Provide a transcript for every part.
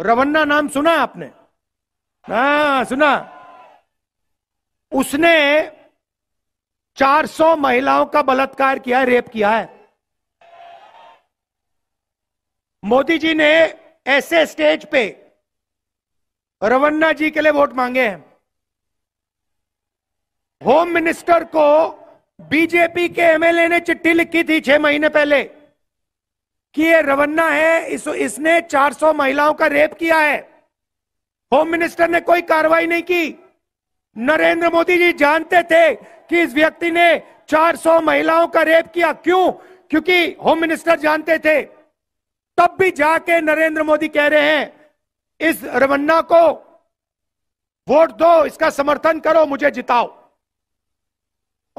रवन्ना नाम सुना आपने हाँ सुना उसने 400 महिलाओं का बलात्कार किया रेप किया है मोदी जी ने ऐसे स्टेज पे रवन्ना जी के लिए वोट मांगे हैं होम मिनिस्टर को बीजेपी के एमएलए ने चिट्ठी लिखी थी छह महीने पहले कि ये रवन्ना है इस, इसने 400 महिलाओं का रेप किया है होम मिनिस्टर ने कोई कार्रवाई नहीं की नरेंद्र मोदी जी जानते थे कि इस व्यक्ति ने 400 महिलाओं का रेप किया क्यों क्योंकि होम मिनिस्टर जानते थे तब भी जाके नरेंद्र मोदी कह रहे हैं इस रवन्ना को वोट दो इसका समर्थन करो मुझे जिताओ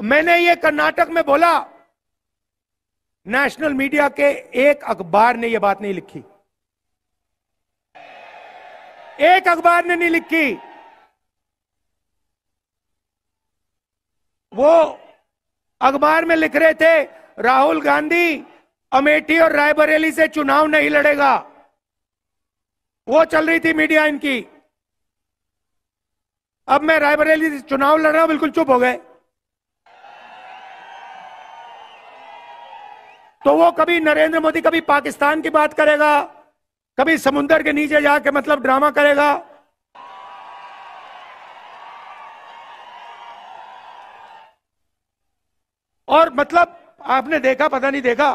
मैंने ये कर्नाटक में बोला नेशनल मीडिया के एक अखबार ने यह बात नहीं लिखी एक अखबार ने नहीं लिखी वो अखबार में लिख रहे थे राहुल गांधी अमेठी और रायबरेली से चुनाव नहीं लड़ेगा वो चल रही थी मीडिया इनकी अब मैं रायबरेली से चुनाव लड़ रहा हूं बिल्कुल चुप हो गए तो वो कभी नरेंद्र मोदी कभी पाकिस्तान की बात करेगा कभी समुंदर के नीचे जाके मतलब ड्रामा करेगा और मतलब आपने देखा पता नहीं देखा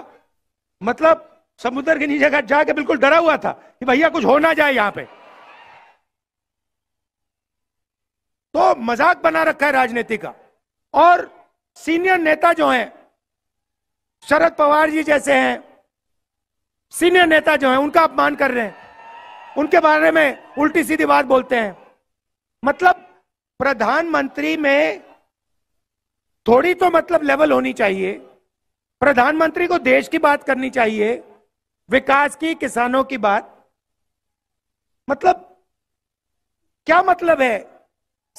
मतलब समुद्र के नीचे घर जाके बिल्कुल डरा हुआ था कि भैया कुछ हो ना जाए यहां पे तो मजाक बना रखा है राजनीति का और सीनियर नेता जो हैं शरद पवार जी जैसे हैं सीनियर नेता जो हैं उनका अपमान कर रहे हैं उनके बारे में उल्टी सीधी बात बोलते हैं मतलब प्रधानमंत्री में थोड़ी तो मतलब लेवल होनी चाहिए प्रधानमंत्री को देश की बात करनी चाहिए विकास की किसानों की बात मतलब क्या मतलब है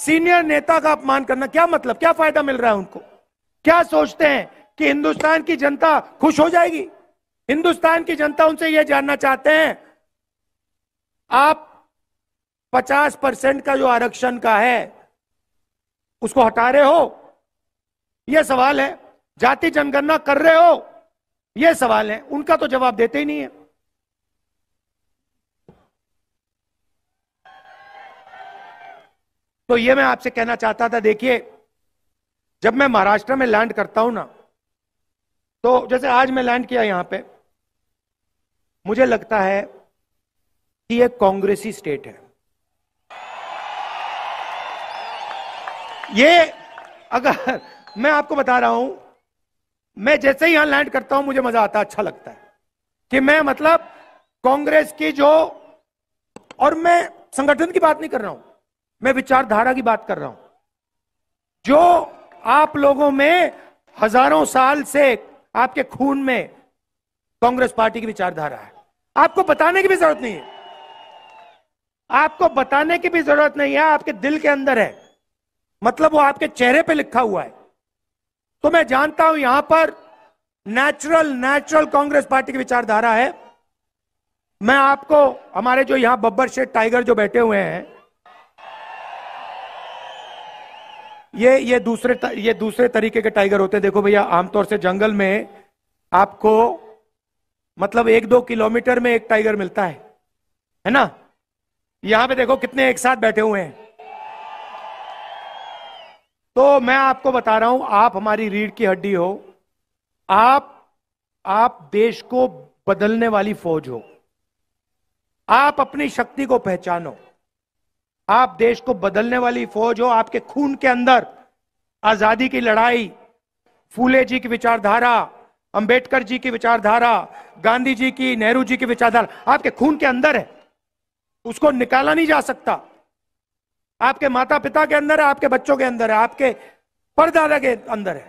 सीनियर नेता का अपमान करना क्या मतलब क्या फायदा मिल रहा है उनको क्या सोचते हैं कि हिंदुस्तान की जनता खुश हो जाएगी हिंदुस्तान की जनता उनसे यह जानना चाहते हैं आप 50 परसेंट का जो आरक्षण का है उसको हटा रहे हो यह सवाल है जाति जनगणना कर रहे हो यह सवाल है उनका तो जवाब देते ही नहीं है तो यह मैं आपसे कहना चाहता था देखिए जब मैं महाराष्ट्र में लैंड करता हूं ना तो जैसे आज मैं लैंड किया यहां पे मुझे लगता है कि यह कांग्रेसी स्टेट है ये अगर मैं आपको बता रहा हूं मैं जैसे ही यहां लैंड करता हूं मुझे मजा आता अच्छा लगता है कि मैं मतलब कांग्रेस की जो और मैं संगठन की बात नहीं कर रहा हूं मैं विचारधारा की बात कर रहा हूं जो आप लोगों में हजारों साल से आपके खून में कांग्रेस पार्टी की विचारधारा है आपको बताने की भी जरूरत नहीं है आपको बताने की भी जरूरत नहीं है आपके दिल के अंदर है मतलब वो आपके चेहरे पे लिखा हुआ है तो मैं जानता हूं यहां पर नेचुरल नेचुरल कांग्रेस पार्टी की विचारधारा है मैं आपको हमारे जो यहां बब्बर शेठ टाइगर जो बैठे हुए हैं ये ये दूसरे ये दूसरे तरीके के टाइगर होते हैं देखो भैया आमतौर से जंगल में आपको मतलब एक दो किलोमीटर में एक टाइगर मिलता है है ना यहां पे देखो कितने एक साथ बैठे हुए हैं तो मैं आपको बता रहा हूं आप हमारी रीढ़ की हड्डी हो आप आप देश को बदलने वाली फौज हो आप अपनी शक्ति को पहचानो आप देश को बदलने वाली फौज हो आपके खून के अंदर आजादी की लड़ाई फूले जी की विचारधारा अंबेडकर जी की विचारधारा गांधी जी की नेहरू जी की विचारधारा आपके खून के अंदर है उसको निकाला नहीं जा सकता आपके माता पिता के अंदर है आपके बच्चों के अंदर है आपके परदादा के अंदर है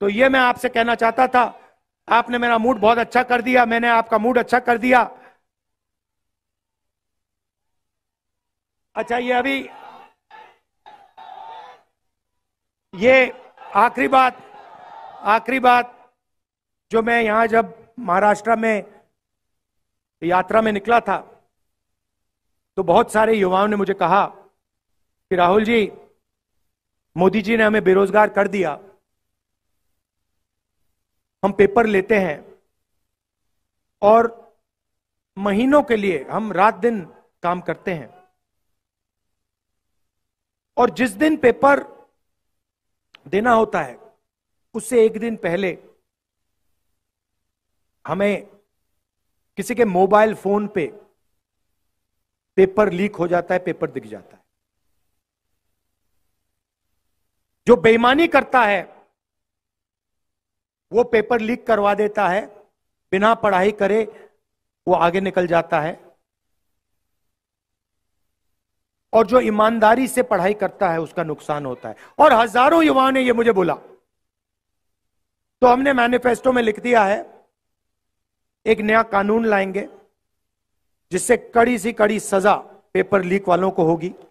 तो यह मैं आपसे कहना चाहता था आपने मेरा मूड बहुत अच्छा कर दिया मैंने आपका मूड अच्छा कर दिया अच्छा ये अभी ये आखिरी बात आखिरी बात जो मैं यहां जब महाराष्ट्र में यात्रा में निकला था तो बहुत सारे युवाओं ने मुझे कहा कि राहुल जी मोदी जी ने हमें बेरोजगार कर दिया हम पेपर लेते हैं और महीनों के लिए हम रात दिन काम करते हैं और जिस दिन पेपर देना होता है उससे एक दिन पहले हमें किसी के मोबाइल फोन पे पेपर लीक हो जाता है पेपर दिख जाता है जो बेईमानी करता है वो पेपर लीक करवा देता है बिना पढ़ाई करे वो आगे निकल जाता है और जो ईमानदारी से पढ़ाई करता है उसका नुकसान होता है और हजारों युवाओं ने यह मुझे बोला तो हमने मैनिफेस्टो में लिख दिया है एक नया कानून लाएंगे जिससे कड़ी सी कड़ी सजा पेपर लीक वालों को होगी